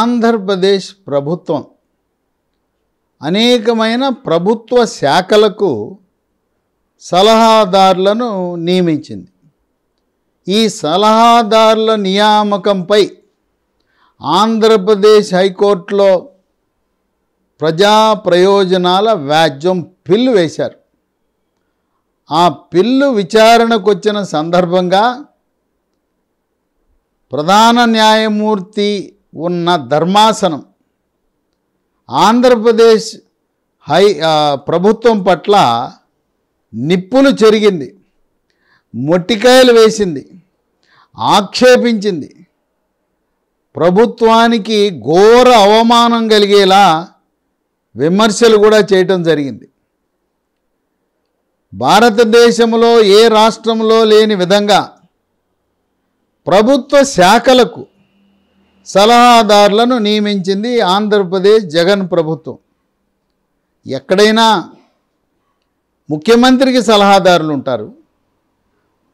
ఆంధ్రప్రదేశ్ ప్రభుత్వం అనేకమైన ప్రభుత్వ శాఖలకు సలహాదారులను నియమించింది ఈ సలహాదారుల నియామకంపై ఆంధ్రప్రదేశ్ హైకోర్టులో ప్రజా ప్రయోజనాల వ్యాజ్యం పిల్లు వేశారు ఆ పిల్లు విచారణకు వచ్చిన సందర్భంగా ప్రధాన న్యాయమూర్తి ఉన్న ధర్మాసనం ఆంధ్రప్రదేశ్ హై ప్రభుత్వం పట్ల నిప్పులు చెరిగింది మొట్టికాయలు వేసింది ఆక్షేపించింది ప్రభుత్వానికి ఘోర అవమానం కలిగేలా విమర్శలు కూడా చేయటం జరిగింది భారతదేశంలో ఏ రాష్ట్రంలో లేని విధంగా ప్రభుత్వ శాఖలకు సలహాదారులను నియమించింది ఆంధ్రప్రదేశ్ జగన్ ప్రభుత్వం ఎక్కడైనా ముఖ్యమంత్రికి సలహాదారులు ఉంటారు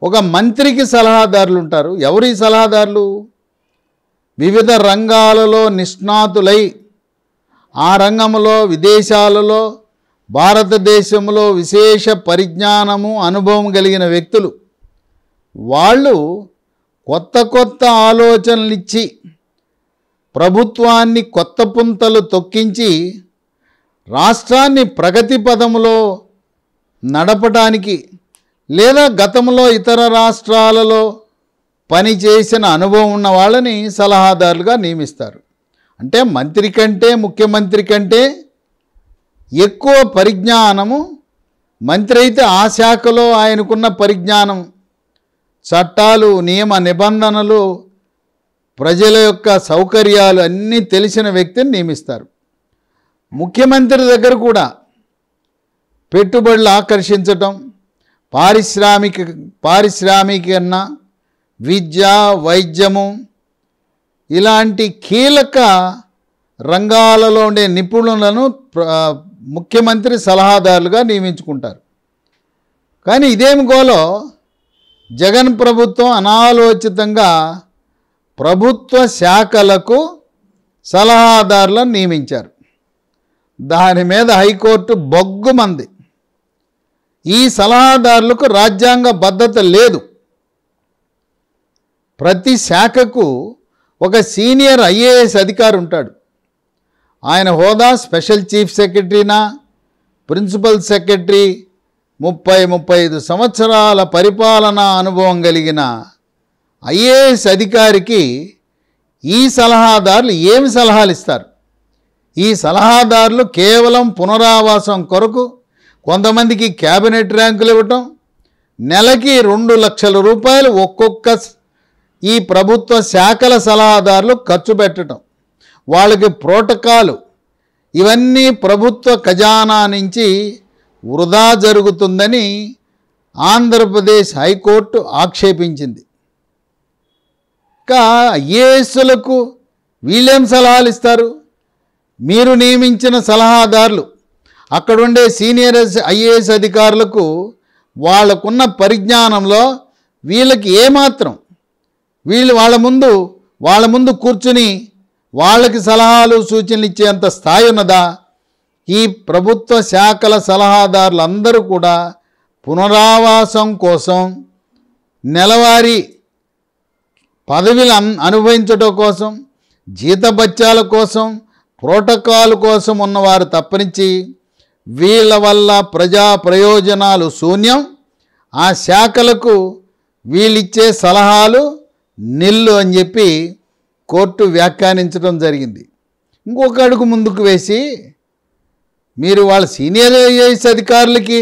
ఒక మంత్రికి సలహాదారులు ఉంటారు ఎవరి సలహాదారులు వివిధ రంగాలలో నిష్ణాతులై ఆ రంగంలో విదేశాలలో భారతదేశంలో విశేష పరిజ్ఞానము అనుభవం కలిగిన వ్యక్తులు వాళ్ళు కొత్త కొత్త ఆలోచనలిచ్చి ప్రభుత్వాన్ని కొత్త పుంతలు తొక్కించి రాష్ట్రాన్ని ప్రగతి పదములో నడపడానికి లేదా గతంలో ఇతర రాష్ట్రాలలో పనిచేసిన అనుభవం ఉన్న వాళ్ళని సలహాదారులుగా నియమిస్తారు అంటే మంత్రి కంటే ముఖ్యమంత్రి కంటే ఎక్కువ పరిజ్ఞానము మంత్రి అయితే ఆ శాఖలో ఆయనకున్న పరిజ్ఞానం చట్టాలు నియమ నిబంధనలు ప్రజల యొక్క సౌకర్యాలు అన్నీ తెలిసిన వ్యక్తిని నియమిస్తారు ముఖ్యమంత్రి దగ్గర కూడా పెట్టుబడులు ఆకర్షించటం పారిశ్రామిక పారిశ్రామికన్న విద్య వైద్యము ఇలాంటి కీలక రంగాలలో ఉండే నిపుణులను ముఖ్యమంత్రి సలహాదారులుగా నియమించుకుంటారు కానీ ఇదేమి గోలో జగన్ ప్రభుత్వం అనాలోచితంగా ప్రభుత్వ శాఖలకు సలహాదారులను నియమించారు దాని మీద హైకోర్టు బొగ్గుమంది ఈ సలహాదారులకు రాజ్యాంగ భద్రత లేదు ప్రతి శాఖకు ఒక సీనియర్ ఐఏఎస్ అధికారి ఉంటాడు ఆయన హోదా స్పెషల్ చీఫ్ సెక్రటరీనా ప్రిన్సిపల్ సెక్రటరీ ముప్పై ముప్పై ఐదు సంవత్సరాల పరిపాలనా అనుభవం కలిగిన ఐఏఎస్ అధికారికి ఈ సలహాదారులు ఏమి సలహాలు ఇస్తారు ఈ సలహాదారులు కేవలం పునరావాసం కొరకు కొంతమందికి క్యాబినెట్ ర్యాంకులు ఇవ్వటం నెలకి రెండు లక్షల రూపాయలు ఒక్కొక్క ఈ ప్రభుత్వ శాఖల సలహాదారులు ఖర్చు పెట్టడం వాళ్ళకి ప్రోటోకాలు ఇవన్నీ ప్రభుత్వ ఖజానా నుంచి వృధా జరుగుతుందని ఆంధ్రప్రదేశ్ హైకోర్టు ఆక్షేపించింది ఇంకా ఐఏఎస్లకు వీళ్ళేం సలహాలు ఇస్తారు మీరు నియమించిన సలహాదారులు అక్కడుండే సీనియర్ ఐఏఎస్ అధికారులకు వాళ్ళకున్న పరిజ్ఞానంలో వీళ్ళకి ఏమాత్రం వీళ్ళు వాళ్ళ ముందు వాళ్ళ ముందు కూర్చుని వాళ్ళకి సలహాలు సూచనలు ఇచ్చేంత స్థాయి ఉన్నదా ఈ ప్రభుత్వ శాఖల సలహాదారులందరూ కూడా పునరావాసం కోసం నెలవారీ పదవిలు అనుభవించడం కోసం జీతభత్యాల కోసం ప్రోటోకాల్ కోసం ఉన్నవారు తప్పనించి వీళ్ళ వల్ల ప్రజా ప్రయోజనాలు శూన్యం ఆ శాఖలకు వీళ్ళిచ్చే సలహాలు నిల్లు అని చెప్పి కోర్టు వ్యాఖ్యానించడం జరిగింది ఇంకొక అడుగు ముందుకు వేసి మీరు వాళ్ళ సీనియర్ ఐఏఎస్ అధికారులకి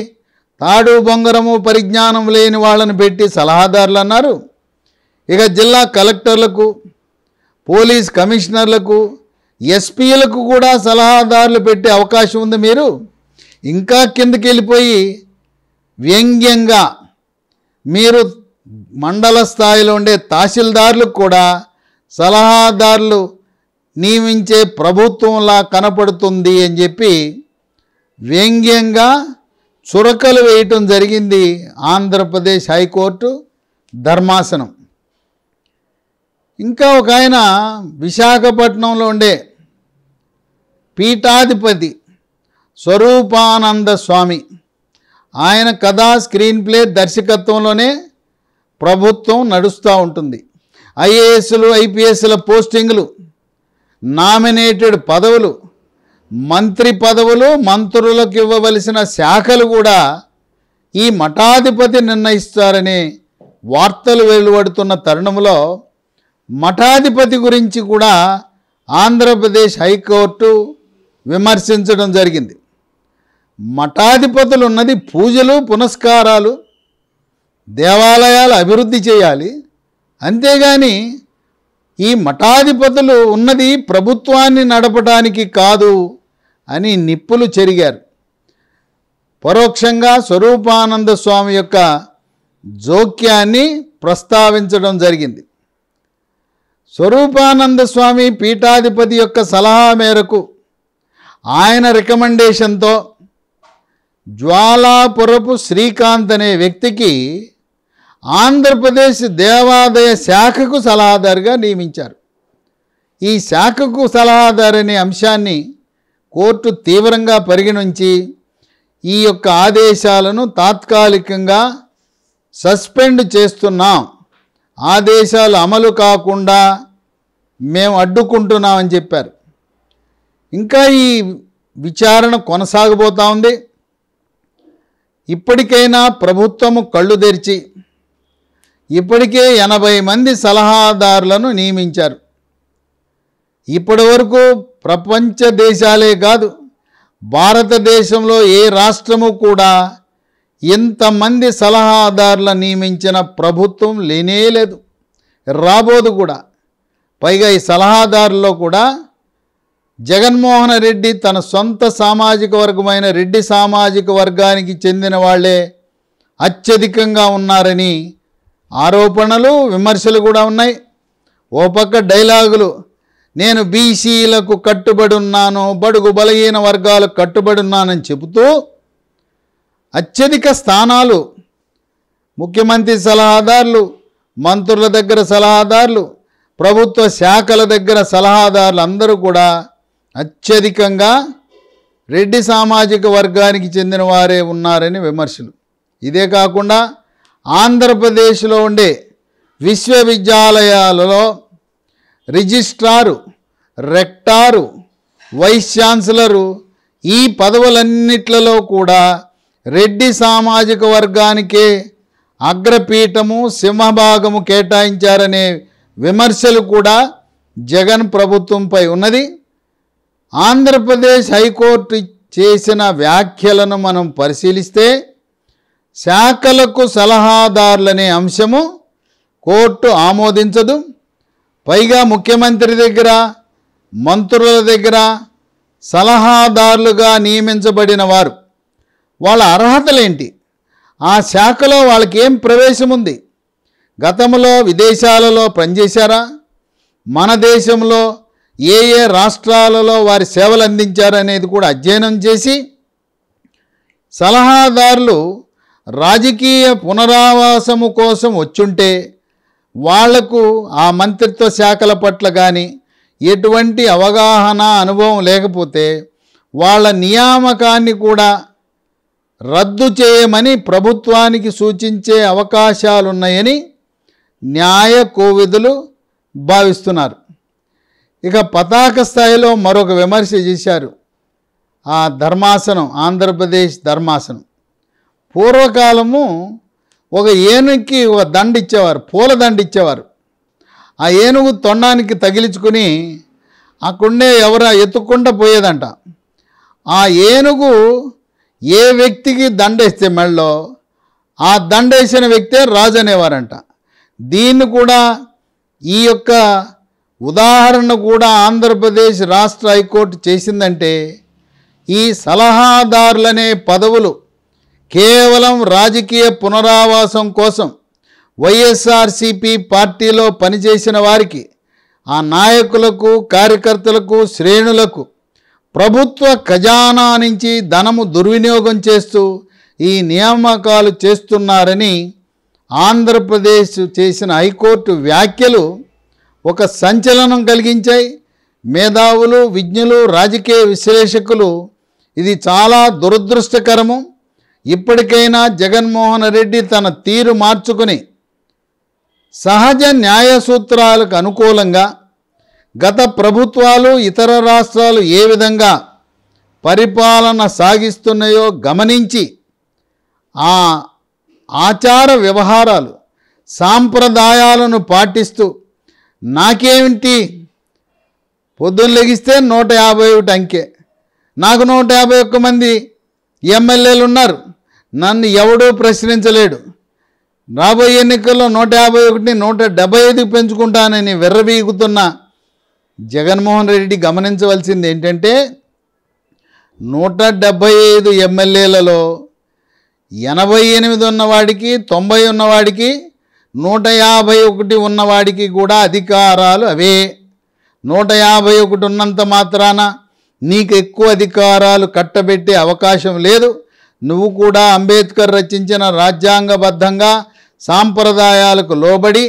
తాడు బొంగరము పరిజ్ఞానం లేని వాళ్ళని పెట్టి సలహాదారులు అన్నారు ఇక జిల్లా కలెక్టర్లకు పోలీస్ కమిషనర్లకు ఎస్పీలకు కూడా సలహాదారులు పెట్టే అవకాశం ఉంది మీరు ఇంకా కిందకి వెళ్ళిపోయి వ్యంగ్యంగా మీరు మండల స్థాయిలో ఉండే తహసీల్దారులకు కూడా సలహాదారులు నియమించే ప్రభుత్వంలా కనపడుతుంది అని చెప్పి వ్యంగ్యంగా చురకలు వేయటం జరిగింది ఆంధ్రప్రదేశ్ హైకోర్టు ధర్మాసనం ఇంకా ఒక ఆయన విశాఖపట్నంలో ఉండే పీఠాధిపతి స్వరూపానంద స్వామి ఆయన కథా స్క్రీన్ ప్లే దర్శకత్వంలోనే ప్రభుత్వం నడుస్తూ ఉంటుంది ఐఏఎస్లు ఐపీఎస్ల పోస్టింగ్లు నామినేటెడ్ పదవులు మంత్రి పదవులు మంత్రులకు ఇవ్వవలసిన శాఖలు కూడా ఈ మఠాధిపతి నిర్ణయిస్తారని వార్తలు వెలువడుతున్న తరుణంలో మఠాధిపతి గురించి కూడా ఆంధ్రప్రదేశ్ హైకోర్టు విమర్శించడం జరిగింది మఠాధిపతులు ఉన్నది పూజలు పునస్కారాలు దేవాలయాలు అభివృద్ధి చేయాలి అంతేగాని ఈ మఠాధిపతులు ఉన్నది ప్రభుత్వాన్ని నడపడానికి కాదు అని నిప్పులు చెరిగారు పరోక్షంగా స్వరూపానంద స్వామి యొక్క జోక్యాన్ని ప్రస్తావించడం జరిగింది స్వరూపానంద స్వామి పీఠాధిపతి యొక్క సలహా మేరకు ఆయన రికమెండేషన్తో జ్వాలాపురపు శ్రీకాంత్ అనే వ్యక్తికి ఆంధ్రప్రదేశ్ దేవాదాయ శాఖకు సలహాదారుగా నియమించారు ఈ శాఖకు సలహాదారు అనే అంశాన్ని కోర్టు తీవ్రంగా పరిగణించి ఈ యొక్క ఆదేశాలను తాత్కాలికంగా సస్పెండ్ చేస్తున్నాం ఆదేశాలు అమలు కాకుండా మేము అడ్డుకుంటున్నామని చెప్పారు ఇంకా ఈ విచారణ కొనసాగబోతూ ఉంది ఇప్పటికైనా ప్రభుత్వము కళ్ళు తెరిచి ఇప్పటికే ఎనభై మంది సలహాదారులను నియమించారు ఇప్పటి వరకు ప్రపంచ దేశాలే కాదు భారతదేశంలో ఏ రాష్ట్రము కూడా ఇంతమంది సలహాదారుల నియమించిన ప్రభుత్వం లేనే లేదు రాబోదు కూడా పైగా ఈ సలహాదారుల్లో కూడా జగన్మోహన్ రెడ్డి తన సొంత సామాజిక వర్గమైన రెడ్డి సామాజిక వర్గానికి చెందిన వాళ్ళే అత్యధికంగా ఉన్నారని ఆరోపణలు విమర్శలు కూడా ఉన్నాయి ఓ పక్క డైలాగులు నేను బీసీలకు కట్టుబడి ఉన్నాను బడుగు బలహీన వర్గాలకు కట్టుబడి ఉన్నానని చెబుతూ అత్యధిక స్థానాలు ముఖ్యమంత్రి సలహాదారులు మంత్రుల దగ్గర సలహాదారులు ప్రభుత్వ శాఖల దగ్గర సలహాదారులు అందరూ కూడా అత్యధికంగా రెడ్డి సామాజిక వర్గానికి చెందిన వారే ఉన్నారని విమర్శలు ఇదే కాకుండా ఆంధ్రప్రదేశ్లో ఉండే విశ్వవిద్యాలయాలలో రిజిస్ట్రారు రెక్టారు వైస్ ఛాన్సలరు ఈ పదవులన్నిట్లలో కూడా రెడ్డి సామాజిక వర్గానికే అగ్రపీఠము సింహభాగము కేటాయించారనే విమర్శలు కూడా జగన్ ప్రభుత్వంపై ఉన్నది ఆంధ్రప్రదేశ్ హైకోర్టు చేసిన వ్యాఖ్యలను మనం పరిశీలిస్తే శాఖలకు సలహాదారులనే అంశము కోర్టు ఆమోదించదు పైగా ముఖ్యమంత్రి దగ్గర మంత్రుల దగ్గర సలహాదారులుగా నియమించబడిన వారు వాళ్ళ అర్హతలేంటి ఆ శాఖలో వాళ్ళకి ఏం ప్రవేశం ఉంది గతంలో విదేశాలలో పనిచేశారా మన దేశంలో ఏ ఏ రాష్ట్రాలలో వారి సేవలు అందించారనేది కూడా అధ్యయనం చేసి సలహాదారులు రాజకీయ పునరావాసము కోసం వచ్చుంటే వాళ్లకు ఆ మంత్రిత్వ శాఖల పట్ల కానీ ఎటువంటి అవగాహన అనుభవం లేకపోతే వాళ్ళ నియామకాన్ని కూడా రద్దు చేయమని ప్రభుత్వానికి సూచించే అవకాశాలున్నాయని న్యాయ కోవిదులు భావిస్తున్నారు ఇక పతాక స్థాయిలో మరొక విమర్శ చేశారు ఆ ధర్మాసనం ఆంధ్రప్రదేశ్ ధర్మాసనం పూర్వకాలము ఒక ఏనుగుకి ఒక దండ ఇచ్చేవారు పూల దండ ఇచ్చేవారు ఆ ఏనుగు తొండానికి తగిలించుకుని అక్కడే ఎవరు ఎత్తుక్కుంటూ పోయేదంట ఆ ఏనుగు ఏ వ్యక్తికి దండేస్తే మెళ్ళో ఆ దండేసిన వ్యక్తే రాజు అనేవారంట దీన్ని కూడా ఈ యొక్క ఉదాహరణ కూడా ఆంధ్రప్రదేశ్ రాష్ట్ర హైకోర్టు చేసిందంటే ఈ సలహాదారులనే పదవులు కేవలం రాజకీయ పునరావాసం కోసం వైఎస్ఆర్సిపి పార్టీలో పనిచేసిన వారికి ఆ నాయకులకు కార్యకర్తలకు శ్రేణులకు ప్రభుత్వ ఖజానా నుంచి ధనము దుర్వినియోగం చేస్తూ ఈ నియామకాలు చేస్తున్నారని ఆంధ్రప్రదేశ్ చేసిన హైకోర్టు వ్యాఖ్యలు ఒక సంచలనం కలిగించాయి మేధావులు విజ్ఞులు రాజకీయ విశ్లేషకులు ఇది చాలా దురదృష్టకరము ఇప్పటికైనా జగన్మోహన్ రెడ్డి తన తీరు మార్చుకుని సహజ న్యాయ సూత్రాలకు అనుకూలంగా గత ప్రభుత్వాలు ఇతర రాష్ట్రాలు ఏ విధంగా పరిపాలన సాగిస్తున్నాయో గమనించి ఆ ఆచార వ్యవహారాలు సాంప్రదాయాలను పాటిస్తూ నాకేమిటి పొద్దున్న లెగిస్తే నూట యాభై ఒకటి అంకే నాకు నూట యాభై ఒక్క మంది ఎమ్మెల్యేలు ఉన్నారు నన్ను ఎవడూ ప్రశ్నించలేడు రాబోయే ఎన్నికల్లో నూట యాభై ఒకటిని నూట డెబ్బై ఐదుకి పెంచుకుంటానని వెర్రబీగుతున్నా జగన్మోహన్ రెడ్డి గమనించవలసింది ఏంటంటే నూట డెబ్భై ఐదు ఎమ్మెల్యేలలో ఎనభై ఎనిమిది ఉన్నవాడికి తొంభై ఉన్నవాడికి నూట యాభై ఒకటి ఉన్నవాడికి కూడా అధికారాలు అవే నూట యాభై ఒకటి ఉన్నంత మాత్రాన నీకు ఎక్కువ అధికారాలు కట్టబెట్టే అవకాశం లేదు నువ్వు కూడా అంబేద్కర్ రచించిన రాజ్యాంగబద్ధంగా సాంప్రదాయాలకు లోబడి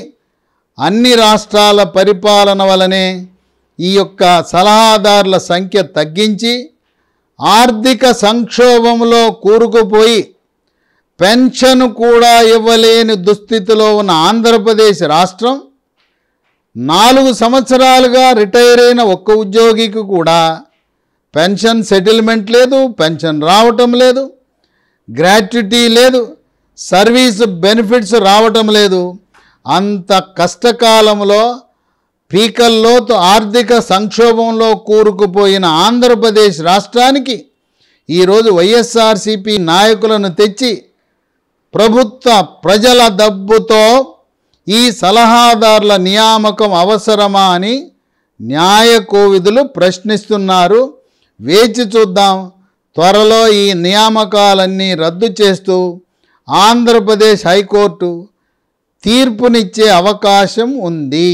అన్ని రాష్ట్రాల పరిపాలన వలనే ఈ యొక్క సలహాదారుల సంఖ్య తగ్గించి ఆర్థిక సంక్షోభంలో కూరుకుపోయి పెన్షన్ కూడా ఇవ్వలేని దుస్థితిలో ఉన్న ఆంధ్రప్రదేశ్ రాష్ట్రం నాలుగు సంవత్సరాలుగా రిటైర్ అయిన ఒక్క ఉద్యోగికి కూడా పెన్షన్ సెటిల్మెంట్ లేదు పెన్షన్ రావటం లేదు గ్రాట్యుటీ లేదు సర్వీస్ బెనిఫిట్స్ రావటం లేదు అంత కష్టకాలంలో పీకల్లోతు ఆర్థిక సంక్షోభంలో కూరుకుపోయిన ఆంధ్రప్రదేశ్ రాష్ట్రానికి ఈరోజు వైఎస్ఆర్సిపి నాయకులను తెచ్చి ప్రభుత్వ ప్రజల దబ్బుతో ఈ సలహాదారుల నియామకం అవసరమా అని న్యాయ కోవిధులు ప్రశ్నిస్తున్నారు వేచి చూద్దాం త్వరలో ఈ నియామకాలన్నీ రద్దు చేస్తూ ఆంధ్రప్రదేశ్ హైకోర్టు తీర్పునిచ్చే అవకాశం ఉంది